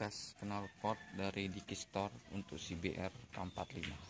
tes knalpot dari Diki Store untuk CBR 45